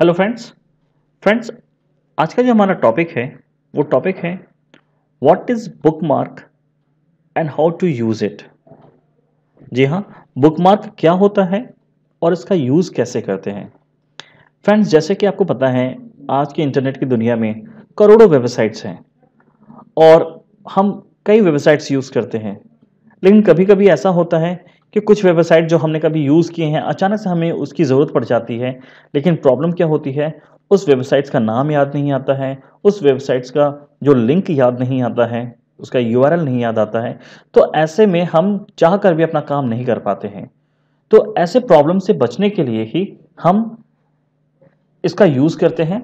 hello friends friends आज का जो हमारा टॉपिक है वो टॉपिक है what is bookmark and how to use it जी हाँ बुक मार्क क्या होता है और इसका यूज़ कैसे करते हैं फ्रेंड्स जैसे कि आपको पता है आज के इंटरनेट की दुनिया में करोड़ों वेबसाइट्स हैं और हम कई वेबसाइट्स यूज़ करते हैं लेकिन कभी कभी ऐसा होता है कि कुछ वेबसाइट जो हमने कभी यूज़ किए हैं अचानक से हमें उसकी ज़रूरत पड़ जाती है लेकिन प्रॉब्लम क्या होती है उस वेबसाइट्स का नाम याद नहीं आता है उस वेबसाइट्स का जो लिंक याद नहीं आता है उसका यू नहीं याद आता है तो ऐसे में हम चाह कर भी अपना काम नहीं कर पाते हैं तो ऐसे प्रॉब्लम से बचने के लिए ही हम इसका यूज़ करते हैं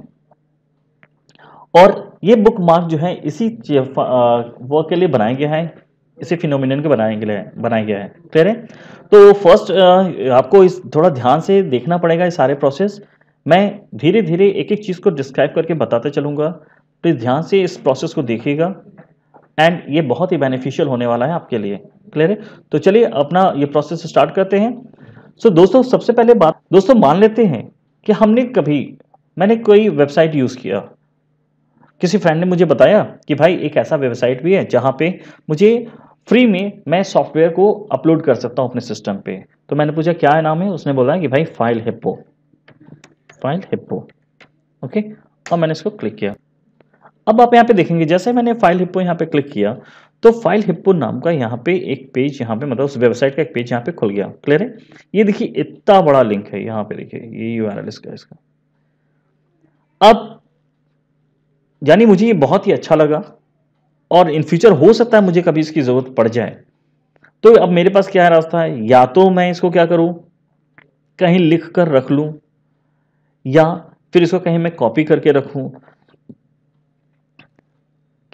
और ये बुक मार्क जो है इसी वो के लिए बनाया गया है इसी फिनोमिन के बनाए गए बनाया गया है क्लियर है तो फर्स्ट आपको इस थोड़ा ध्यान से देखना पड़ेगा ये सारे प्रोसेस मैं धीरे धीरे एक एक चीज़ को डिस्क्राइब करके बताते चलूँगा प्लीज़ ध्यान से इस प्रोसेस को देखिएगा एंड ये बहुत ही बेनिफिशियल होने वाला है आपके लिए क्लियर है तो चलिए अपना ये प्रोसेस स्टार्ट करते हैं सो so, दोस्तों सबसे पहले बात दोस्तों मान लेते हैं कि हमने कभी मैंने कोई वेबसाइट यूज़ किया किसी फ्रेंड ने मुझे बताया कि भाई एक ऐसा वेबसाइट भी है जहाँ पे मुझे फ्री में मैं सॉफ्टवेयर को अपलोड कर सकता हूँ अपने सिस्टम पे तो मैंने पूछा क्या है नाम है उसने बोला कि भाई FileHippo FileHippo okay और मैंने इसको क्लिक किया अब आप यहाँ पे देखेंगे जैसे मैंने फाइल हिप्पो यहाँ पे क्लिक किया तो फाइल हिप्पो नाम का यहाँ पे एक पेज यहाँ पे मतलब उस वेबसाइट का एक पेज यहाँ पे खुल गया क्लियर है ये देखिए इतना बड़ा लिंक है यहाँ पे देखिए ये यू इसका इसका अब यानी मुझे ये बहुत ही अच्छा लगा और इन फ्यूचर हो सकता है मुझे कभी इसकी ज़रूरत पड़ जाए तो अब मेरे पास क्या रास्ता है या तो मैं इसको क्या करूं कहीं लिख कर रख लूं या फिर इसको कहीं मैं कॉपी करके रखूं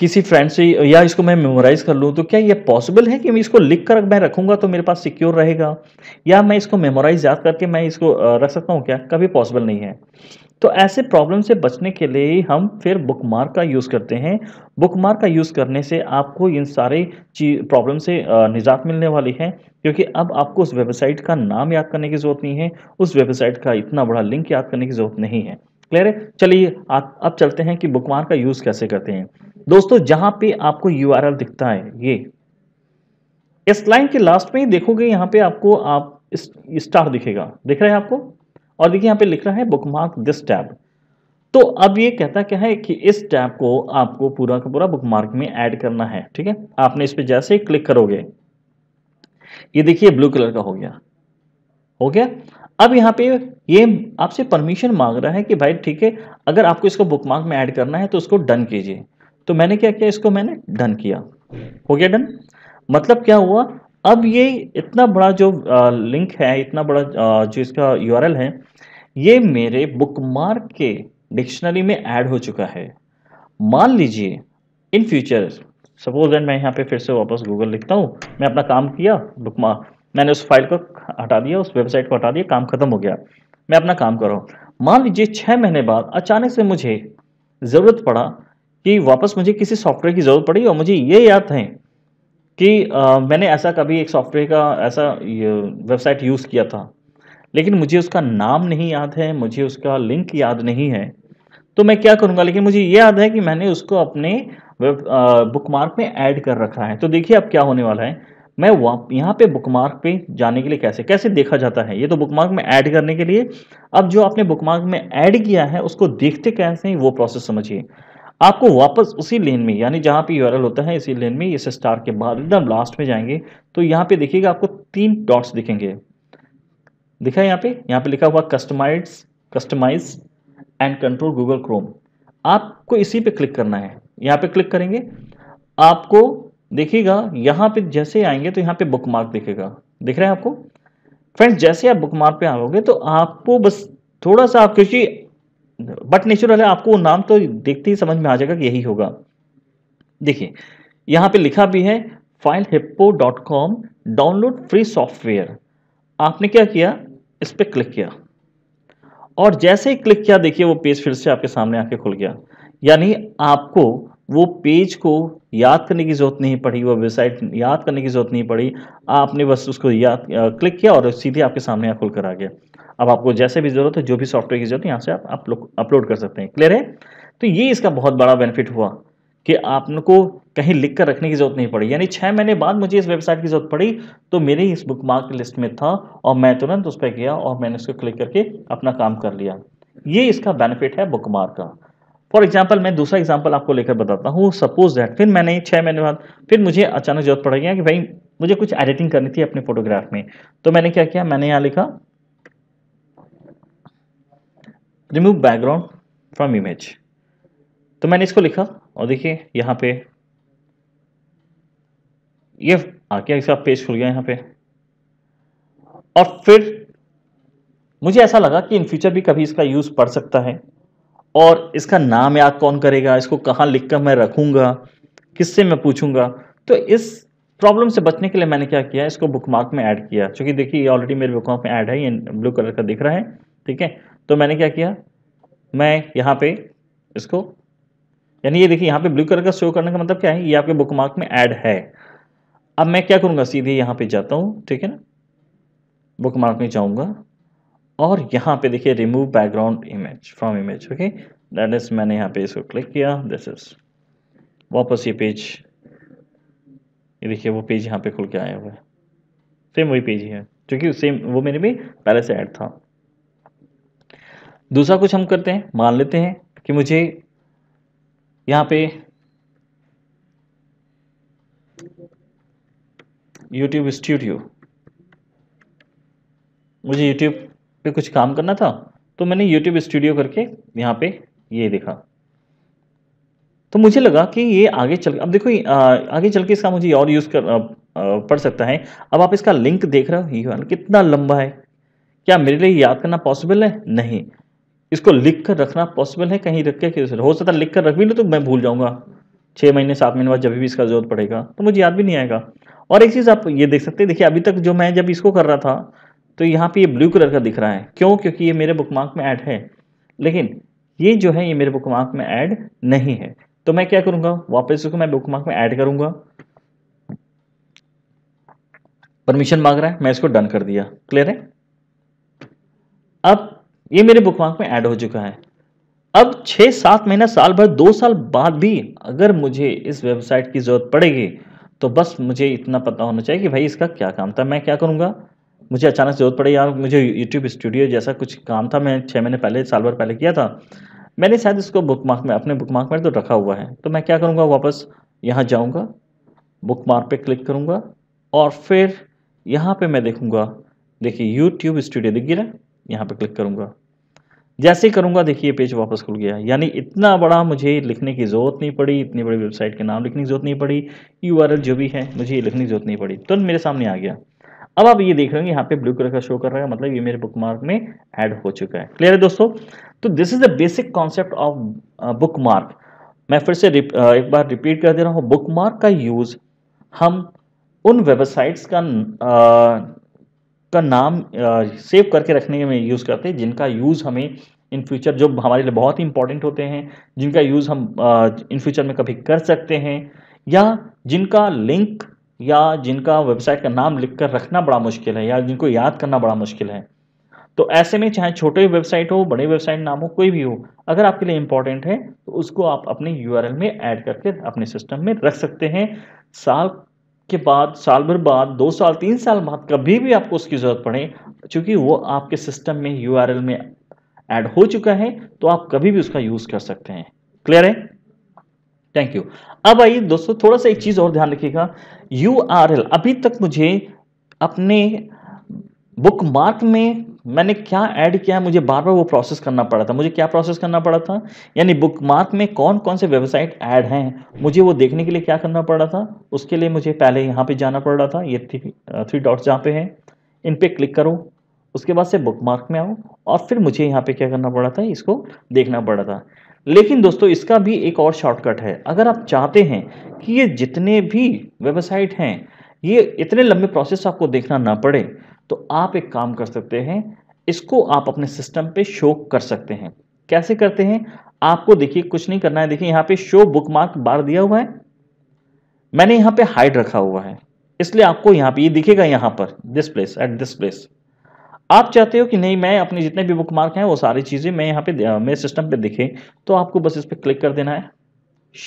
किसी फ्रेंड से या इसको मैं मेमोराइज कर लूँ तो क्या ये पॉसिबल है कि मैं इसको लिख कर मैं रखूँगा तो मेरे पास सिक्योर रहेगा या मैं इसको मेमोराइज याद करके मैं इसको रख सकता हूँ क्या कभी पॉसिबल नहीं है तो ऐसे प्रॉब्लम से बचने के लिए हम फिर बुक मार्क का यूज़ करते हैं बुक मार्क का यूज़ करने से आपको इन सारे चीज प्रॉब्लम से निजात मिलने वाली है क्योंकि अब आपको उस वेबसाइट का नाम याद करने की ज़रूरत नहीं है उस वेबसाइट का इतना बड़ा लिंक याद करने की ज़रूरत नहीं है क्लियर है चलिए आप अब चलते हैं कि बुक मार्क का यूज़ कैसे करते हैं दोस्तों जहां पे आपको यू दिखता है ये इस लाइन के लास्ट में ही देखोगे यहाँ पे आपको आप स्टार दिखेगा दिख रहा है आपको और देखिए यहाँ पे लिख रहा है बुकमार्क दिस टैब तो अब ये कहता क्या है कि इस टैब को आपको पूरा का पूरा बुकमार्क में ऐड करना है ठीक है आपने इस पर जैसे ही क्लिक करोगे ये देखिए ब्लू कलर का हो गया हो गया अब यहाँ पे ये आपसे परमिशन मांग रहा है कि भाई ठीक है अगर आपको इसको बुकमार्क में ऐड करना है तो उसको डन कीजिए तो मैंने क्या किया इसको मैंने डन किया हो गया डन मतलब क्या हुआ अब ये इतना बड़ा जो लिंक है इतना बड़ा जो इसका यूआरएल है ये मेरे बुकमार्क के डिक्शनरी में ऐड हो चुका है मान लीजिए इन फ्यूचर सपोज एंड मैं यहाँ पे फिर से वापस गूगल लिखता हूँ मैं अपना काम किया बुकमार्क मैंने उस फाइल को हटा दिया उस वेबसाइट को हटा दिया काम खत्म हो गया मैं अपना काम कर रहा हूँ मान लीजिए छः महीने बाद अचानक से मुझे ज़रूरत पड़ा कि वापस मुझे किसी सॉफ्टवेयर की ज़रूरत पड़ी और मुझे ये याद है कि आ, मैंने ऐसा कभी एक सॉफ्टवेयर का ऐसा वेबसाइट यूज़ किया था लेकिन मुझे उसका नाम नहीं याद है मुझे उसका लिंक याद नहीं है तो मैं क्या करूँगा लेकिन मुझे ये याद है कि मैंने उसको अपने बुकमार्क में ऐड कर रखा है तो देखिए अब क्या होने वाला है मैं यहाँ पे बुकमार्क पे जाने के लिए कैसे कैसे देखा जाता है ये तो बुकमार्क में ऐड करने के लिए अब जो आपने बुकमार्क में ऐड किया है उसको देखते कैसे वो प्रोसेस समझिए आपको वापस उसी लेन में यानी जहाँ पे यूआरएल होता है इसी लेन में इस स्टार के बाद एकदम लास्ट में जाएंगे तो यहाँ पे देखिएगा आपको तीन डॉट्स दिखेंगे दिखा है यहाँ पे यहाँ पे लिखा हुआ customize customize and control Google Chrome आपको इसी पे क्लिक करना है यहाँ पे क्लिक करेंगे आपको देखिएगा यहाँ पे जैसे आएंगे तो यहाँ पे मार्क दिखेगा दिख रहा है आपको फ्रेंड्स जैसे आप बुक मार्क पे आओगे तो आपको बस थोड़ा सा आप क्योंकि बट नेचुरल है आपको नाम तो देखते ही समझ में आ जाएगा कि यही होगा देखिए यहाँ पे लिखा भी है FileHippo dot com download free software आपने क्या किया इस पर क्लिक किया और जैसे ही क्लिक किया देखिए वो पेज फिर से आपके सामने आके खुल गया यानी आपको वो पेज को याद करने की ज़रूरत नहीं पड़ी वो वेबसाइट याद करने की ज़रूरत नहीं पड़ी आपने बस उसको याद क्लिक किया और सीधे आपके सामने आ खुलकर आ गया अब आपको जैसे भी जरूरत है जो भी सॉफ्टवेयर की जरूरत है यहाँ से आप अपलोड कर सकते हैं क्लियर है तो ये इसका बहुत बड़ा बेनिफिट हुआ कि आपको कहीं लिख कर रखने की जरूरत नहीं पड़ी यानी छः महीने बाद मुझे इस वेबसाइट की जरूरत पड़ी तो मेरे इस बुक मार्क लिस्ट में था और मैं तुरंत उस पर गया और मैंने उसको क्लिक करके अपना काम कर लिया ये इसका बेनिफिट है बुक मार्क का फॉर एग्जाम्पल मैं दूसरा एग्जाम्पल आपको लेकर बताता हूँ सपोज दैट फिर मैंने छः महीने बाद फिर मुझे अचानक जरूरत पड़ गया कि भाई मुझे कुछ एडिटिंग करनी थी अपने फोटोग्राफ में तो मैंने क्या किया मैंने यहाँ लिखा रिमूव बैकग्राउंड फ्रॉम इमेज तो मैंने इसको लिखा और देखिए यहाँ पे ये आके इसका पेज खुल गया यहाँ पे और फिर मुझे ऐसा लगा कि इन फ्यूचर भी कभी इसका यूज़ पड़ सकता है और इसका नाम याद कौन करेगा इसको कहाँ लिख कर मैं रखूँगा किससे मैं पूछूंगा तो इस प्रॉब्लम से बचने के लिए मैंने क्या किया इसको बुकमार्क में ऐड किया क्योंकि देखिए ये ऑलरेडी मेरे बुकमार्क में ऐड है ये ब्लू कलर का दिख रहा है ठीक है तो मैंने क्या किया मैं यहाँ पे इसको यानी ये देखिए यहाँ पे ब्लू कलर का शो करने का मतलब क्या है ये आपके बुक मार्क में ऐड है अब मैं क्या करूँगा सीधे यहाँ पे जाता हूँ ठीक है ना बुक मार्क में जाऊँगा और यहाँ पे देखिए remove background image from image okay that is मैंने यहाँ पे इसको क्लिक किया दिस इज वापस ये पेज ये देखिए वो पेज यहाँ पे खुल के आया हुआ है सेम वही पेज ही है क्योंकि सेम वो मेरे में पहले से ऐड था दूसरा कुछ हम करते हैं मान लेते हैं कि मुझे यहाँ पे यूट्यूब स्टूडियो मुझे यूट्यूब पे कुछ काम करना था तो मैंने यूट्यूब स्टूडियो करके यहाँ पे ये देखा तो मुझे लगा कि ये आगे चल अब देखो आगे चल के इसका मुझे और यूज़ कर पड़ सकता है अब आप इसका लिंक देख रहे हो कितना लंबा है क्या मेरे लिए याद करना पॉसिबल है नहीं इसको लिख कर रखना पॉसिबल है कहीं रख के हो सकता है लिख कर रख भी लो तो मैं भूल जाऊंगा छः महीने सात महीने बाद जब भी इसका ज़रूरत पड़ेगा तो मुझे याद भी नहीं आएगा और एक चीज़ आप ये देख सकते हैं देखिए अभी तक जो मैं जब इसको कर रहा था तो यहाँ पे ये ब्लू कलर का दिख रहा है क्यों क्योंकि ये मेरे बुकमार्क में ऐड है लेकिन ये जो है ये मेरे बुकमार्क में ऐड नहीं है तो मैं क्या करूँगा वापस इसको मैं बुकमार्क में ऐड करूँगा परमिशन मांग रहा है मैं इसको डन कर दिया क्लियर है अब ये मेरे बुक मार्क में ऐड हो चुका है अब छः सात महीना साल भर दो साल बाद भी अगर मुझे इस वेबसाइट की ज़रूरत पड़ेगी तो बस मुझे इतना पता होना चाहिए कि भाई इसका क्या काम था मैं क्या करूँगा मुझे अचानक ज़रूरत पड़ी यार मुझे यूट्यूब स्टूडियो जैसा कुछ काम था मैं छः महीने पहले साल भर पहले किया था मैंने शायद इसको बुक मार्क में अपने बुक मार्क में तो रखा हुआ है तो मैं क्या करूँगा वापस यहाँ जाऊँगा बुक मार्क पर क्लिक करूँगा और फिर यहाँ पर मैं देखूँगा देखिए यूट्यूब स्टूडियो दिख गिर यहाँ पर क्लिक करूँगा जैसे ही करूँगा देखिए पेज वापस खुल गया यानी इतना बड़ा मुझे लिखने की ज़रूरत नहीं पड़ी इतनी बड़ी वेबसाइट के नाम लिखने की ज़रूरत नहीं पड़ी यू जो भी है मुझे ये लिखने की ज़रूरत नहीं पड़ी तुरंत तो मेरे सामने आ गया अब आप ये देख रहे हैं यहाँ पे ब्लू कलर का शो कर रहा है मतलब ये मेरे मार्क में ऐड हो चुका है क्लियर है दोस्तों तो this is the basic concept of mark मैं फिर से uh, एक बार रिपीट कर दे रहा हूँ मार्क का यूज़ हम उन वेबसाइट्स का uh, का नाम सेव करके रखने में यूज़ करते हैं जिनका यूज़ हमें इन फ्यूचर जो हमारे लिए बहुत ही इंपॉर्टेंट होते हैं जिनका यूज़ हम इन फ्यूचर में कभी कर सकते हैं या जिनका लिंक या जिनका वेबसाइट का नाम लिख कर रखना बड़ा मुश्किल है या जिनको याद करना बड़ा मुश्किल है तो ऐसे में चाहे छोटे वेबसाइट हो बड़े वेबसाइट नाम हो कोई भी हो अगर आपके लिए इंपॉर्टेंट है तो उसको आप अपने यू में ऐड करके अपने सिस्टम में रख सकते हैं साल के बाद साल भर बाद दो साल तीन साल बाद कभी भी आपको उसकी ज़रूरत पड़े चूँकि वो आपके सिस्टम में यू में ऐड हो चुका है तो आप कभी भी उसका यूज़ कर सकते हैं क्लियर है थैंक यू अब आइए दोस्तों थोड़ा सा एक चीज़ और ध्यान रखिएगा यू अभी तक मुझे अपने बुक मार्क में मैंने क्या ऐड किया है मुझे बार बार वो प्रोसेस करना पड़ा था मुझे क्या प्रोसेस करना पड़ा था यानी बुक मार्क में कौन कौन से वेबसाइट ऐड हैं मुझे वो देखने के लिए क्या करना पड़ा था उसके लिए मुझे पहले यहाँ पे जाना पड़ रहा था ये थ्री थ्री डॉट्स जहाँ पे हैं इन पर क्लिक करो उसके बाद से बुक मार्क में आओ और फिर मुझे यहाँ पर क्या करना पड़ा था इसको देखना पड़ा था लेकिन दोस्तों इसका भी एक और शॉर्टकट है अगर आप चाहते हैं कि ये जितने भी वेबसाइट हैं ये इतने लंबे प्रोसेस आपको देखना ना पड़े तो आप एक काम कर सकते हैं इसको आप अपने सिस्टम पे शो कर सकते हैं कैसे करते हैं आपको देखिए कुछ नहीं करना है देखिए यहां पे शो बुक मार्क बार दिया हुआ है मैंने यहां पे हाइड रखा हुआ है इसलिए आपको यहां पे ये यह दिखेगा यहां पर this place at this place आप चाहते हो कि नहीं मैं अपने जितने भी बुक मार्क हैं वो सारी चीज़ें मैं यहाँ पे मेरे सिस्टम पर दिखे तो आपको बस इस पर क्लिक कर देना है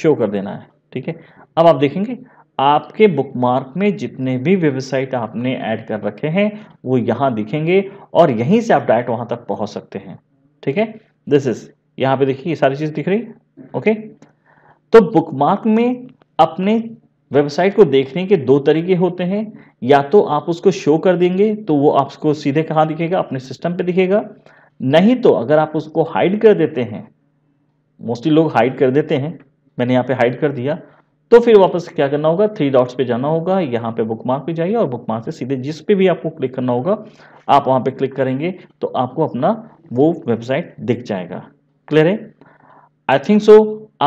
शो कर देना है ठीक है अब आप देखेंगे आपके बुकमार्क में जितने भी वेबसाइट आपने ऐड कर रखे हैं वो यहाँ दिखेंगे और यहीं से आप डायरेक्ट वहाँ तक पहुँच सकते हैं ठीक है दिस इज यहाँ पे देखिए ये सारी चीज़ दिख रही ओके तो बुकमार्क में अपने वेबसाइट को देखने के दो तरीके होते हैं या तो आप उसको शो कर देंगे तो वो आपको सीधे कहाँ दिखेगा अपने सिस्टम पर दिखेगा नहीं तो अगर आप उसको हाइड कर देते हैं मोस्टली लोग हाइड कर देते हैं मैंने यहाँ पर हाइड कर दिया तो फिर वापस क्या करना होगा थ्री डॉट्स पे जाना होगा यहाँ पे बुक मार्क पे जाइए और बुक मार्क से सीधे जिस पे भी आपको क्लिक करना होगा आप वहाँ पे क्लिक करेंगे तो आपको अपना वो वेबसाइट दिख जाएगा क्लियर है आई थिंक सो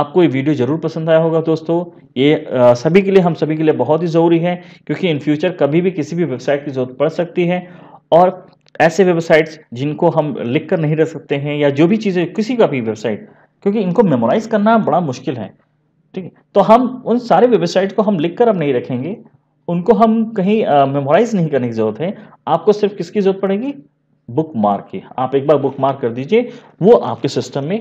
आपको ये वीडियो जरूर पसंद आया होगा दोस्तों ये आ, सभी के लिए हम सभी के लिए बहुत ही ज़रूरी है क्योंकि इन फ्यूचर कभी भी किसी भी वेबसाइट की ज़रूरत पड़ सकती है और ऐसे वेबसाइट्स जिनको हम लिख कर नहीं रख सकते हैं या जो भी चीज़ें किसी का भी वेबसाइट क्योंकि इनको मेमोराइज करना बड़ा मुश्किल है ठीक है तो हम उन सारे वेबसाइट को हम लिख कर अब नहीं रखेंगे उनको हम कहीं मेमोराइज नहीं करने की जरूरत है आपको सिर्फ किसकी जरूरत पड़ेगी बुक मार्क की आप एक बार बुक मार्क कर दीजिए वो आपके सिस्टम में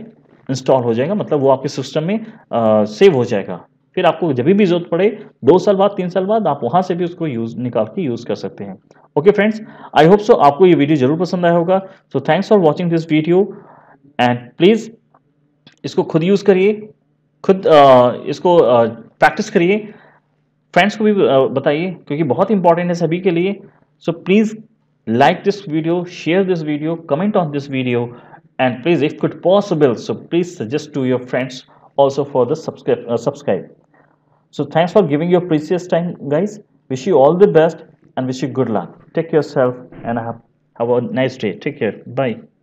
इंस्टॉल हो जाएगा मतलब वो आपके सिस्टम में आ, सेव हो जाएगा फिर आपको जब भी जरूरत पड़े दो साल बाद तीन साल बाद आप वहां से भी उसको यूज निकाल के यूज कर सकते हैं okay friends I hope so आपको ये वीडियो जरूर पसंद आया होगा so thanks for watching this video and please इसको खुद यूज करिए खुद इसको प्रैक्टिस करिए फ्रेंड्स को भी बताइए क्योंकि बहुत इंपॉर्टेंट है सभी के लिए so please like this video share this video comment on this video and please if could possible so please suggest to your friends also for the subscribe so thanks for giving your precious time guys wish you all the best and wish you good luck take yourself and have a nice day take care by